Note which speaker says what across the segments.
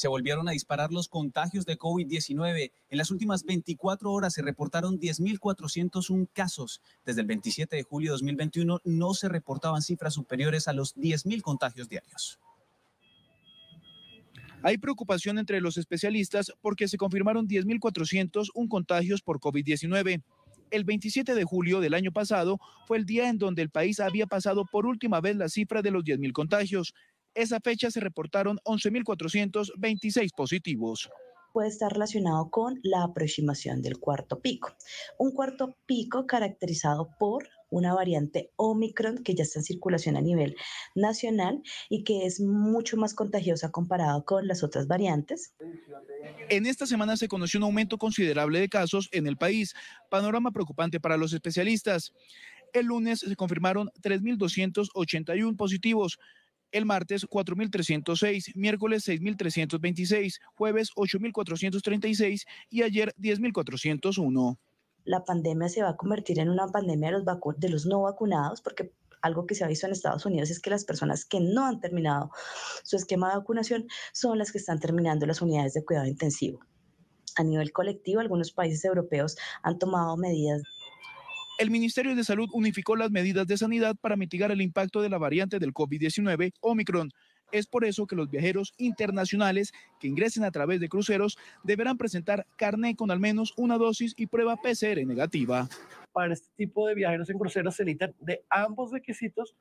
Speaker 1: se volvieron a disparar los contagios de COVID-19. En las últimas 24 horas se reportaron 10.401 casos. Desde el 27 de julio de 2021 no se reportaban cifras superiores a los 10.000 contagios diarios. Hay preocupación entre los especialistas porque se confirmaron 10.401 contagios por COVID-19. El 27 de julio del año pasado fue el día en donde el país había pasado por última vez la cifra de los 10.000 contagios esa fecha se reportaron 11.426 positivos
Speaker 2: puede estar relacionado con la aproximación del cuarto pico. Un cuarto pico caracterizado por una variante Omicron que ya está en circulación a nivel nacional y que es mucho más contagiosa comparado con las otras variantes.
Speaker 1: En esta semana se conoció un aumento considerable de casos en el país, panorama preocupante para los especialistas. El lunes se confirmaron 3.281 positivos, el martes 4.306, miércoles 6.326, jueves 8.436 y ayer 10.401.
Speaker 2: La pandemia se va a convertir en una pandemia de los, no vacunados porque algo que se ha visto en Estados Unidos es que las personas que no han terminado su esquema de vacunación son las que están terminando las unidades de cuidado intensivo. A nivel colectivo, algunos países europeos han tomado medidas el Ministerio de Salud unificó las medidas de sanidad para mitigar
Speaker 1: el impacto de la variante del COVID-19 Omicron. Es por eso que los viajeros internacionales que ingresen a través de cruceros deberán presentar carné con al menos una dosis y prueba
Speaker 3: PCR negativa. Para este tipo de viajeros en cruceros se necesitan de ambos requisitos,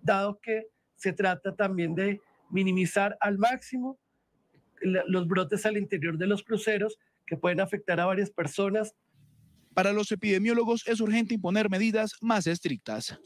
Speaker 3: dado que se trata también de minimizar al máximo los brotes al interior de los cruceros que pueden afectar a varias personas para los epidemiólogos es urgente imponer medidas más estrictas.